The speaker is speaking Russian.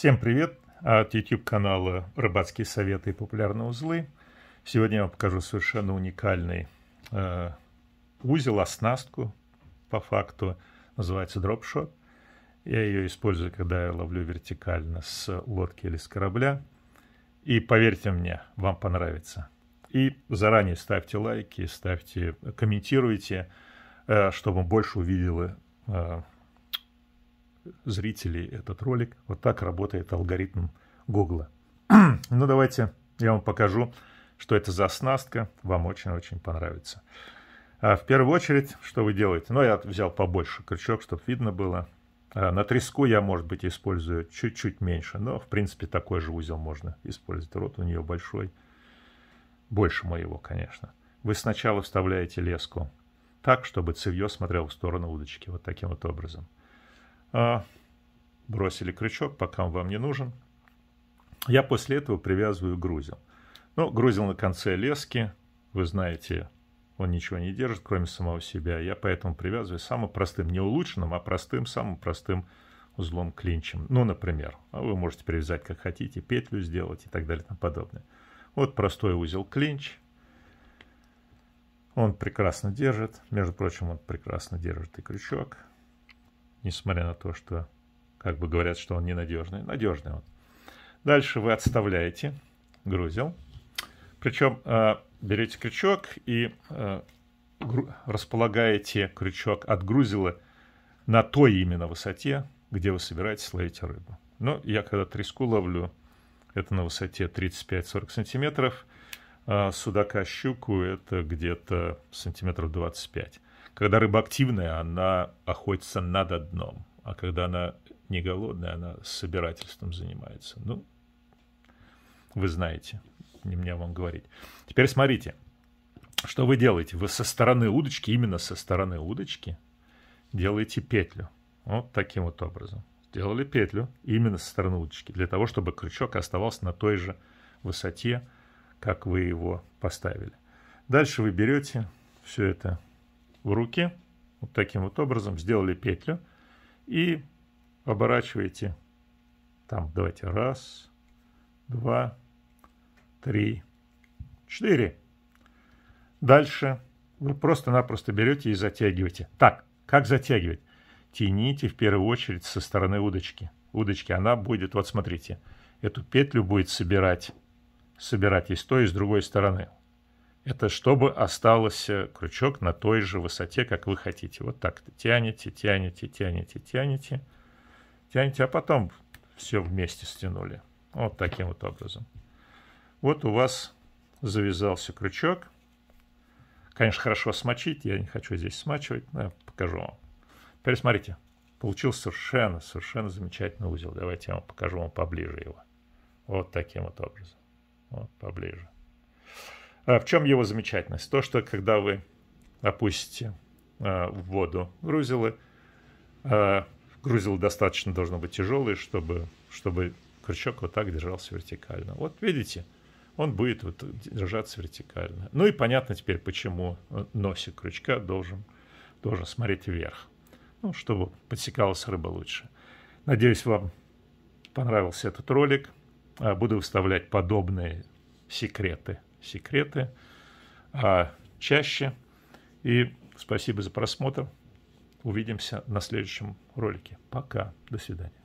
Всем привет а, от YouTube канала «Рыбацкие советы и популярные узлы». Сегодня я вам покажу совершенно уникальный э, узел, оснастку, по факту, называется дропшот. Я ее использую, когда я ловлю вертикально с лодки или с корабля. И поверьте мне, вам понравится. И заранее ставьте лайки, ставьте, комментируйте, э, чтобы больше увидели э, зрителей этот ролик. Вот так работает алгоритм Гугла. ну, давайте я вам покажу, что это за оснастка. Вам очень-очень понравится. А в первую очередь, что вы делаете? Ну, я взял побольше крючок, чтобы видно было. А на треску я, может быть, использую чуть-чуть меньше, но, в принципе, такой же узел можно использовать. Рот у нее большой, больше моего, конечно. Вы сначала вставляете леску так, чтобы цевье смотрело в сторону удочки, вот таким вот образом – а, бросили крючок, пока он вам не нужен. Я после этого привязываю грузил. Ну, грузил на конце лески, вы знаете, он ничего не держит, кроме самого себя. Я поэтому привязываю самым простым, не улучшенным, а простым, самым простым узлом клинчем. Ну, например, а вы можете привязать как хотите, петлю сделать и так далее и тому подобное. Вот простой узел клинч. Он прекрасно держит. Между прочим, он прекрасно держит и крючок несмотря на то, что как бы говорят, что он ненадежный. Надежный он. Дальше вы отставляете грузил. Причем э, берете крючок и э, располагаете крючок от грузила на той именно высоте, где вы собираетесь ловить рыбу. Но ну, я когда треску ловлю, это на высоте 35-40 сантиметров, а, судака щуку, это где-то сантиметров 25. Когда рыба активная, она охотится над дном, а когда она не голодная, она собирательством занимается. Ну, вы знаете, не мне вам говорить. Теперь смотрите, что вы делаете? Вы со стороны удочки, именно со стороны удочки, делаете петлю. Вот таким вот образом. Сделали петлю именно со стороны удочки, для того, чтобы крючок оставался на той же высоте, как вы его поставили. Дальше вы берете все это в руки, вот таким вот образом сделали петлю и оборачиваете там, давайте, раз, два, три, четыре. Дальше вы просто-напросто берете и затягиваете. Так, как затягивать? Тяните в первую очередь со стороны удочки. Удочки, она будет, вот смотрите, эту петлю будет собирать собирать и с той, и с другой стороны. Это чтобы остался крючок на той же высоте, как вы хотите. Вот так тянете, тянете, тянете, тянете, тянете, а потом все вместе стянули. Вот таким вот образом. Вот у вас завязался крючок. Конечно, хорошо смочить, я не хочу здесь смачивать, но я покажу вам. Теперь смотрите, получился совершенно, совершенно замечательный узел. Давайте я вам покажу вам поближе его. Вот таким вот образом. Вот, поближе. А в чем его замечательность? То, что когда вы опустите э, в воду грузилы, э, а, грузило достаточно должно быть тяжелое, чтобы, чтобы крючок вот так держался вертикально. Вот видите, он будет вот держаться вертикально. Ну и понятно теперь, почему э, носик крючка должен, должен смотреть вверх, ну, чтобы подсекалась рыба лучше. Надеюсь, вам понравился этот ролик. А, буду вставлять подобные секреты. Секреты а, чаще. И спасибо за просмотр. Увидимся на следующем ролике. Пока. До свидания.